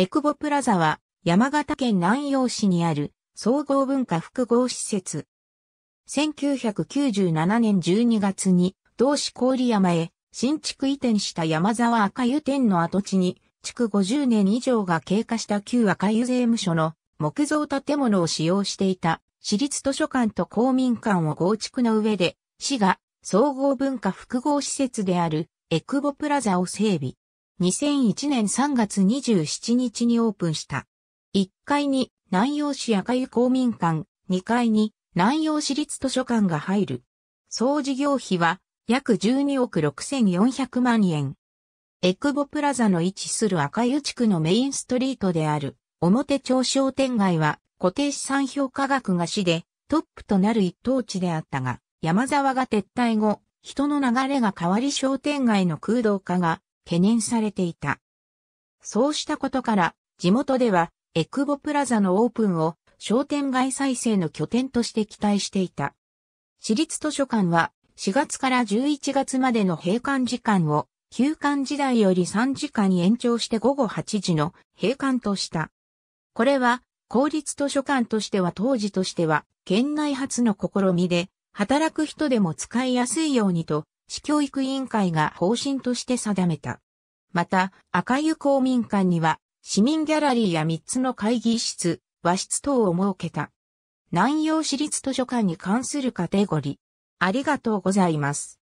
エクボプラザは山形県南陽市にある総合文化複合施設。1997年12月に同市郡山へ新築移転した山沢赤湯店の跡地に築50年以上が経過した旧赤湯税務署の木造建物を使用していた市立図書館と公民館を合築の上で市が総合文化複合施設であるエクボプラザを整備。2001年3月27日にオープンした。1階に南陽市赤湯公民館、2階に南陽市立図書館が入る。総事業費は約12億6400万円。エクボプラザの位置する赤湯地区のメインストリートである表町商店街は固定資産評価額が市でトップとなる一等地であったが、山沢が撤退後、人の流れが変わり商店街の空洞化が懸念されていた。そうしたことから、地元では、エクボプラザのオープンを商店街再生の拠点として期待していた。私立図書館は4月から11月までの閉館時間を休館時代より3時間延長して午後8時の閉館とした。これは公立図書館としては当時としては県内初の試みで働く人でも使いやすいようにと市教育委員会が方針として定めた。また、赤湯公民館には、市民ギャラリーや3つの会議室、和室等を設けた。南陽市立図書館に関するカテゴリー。ありがとうございます。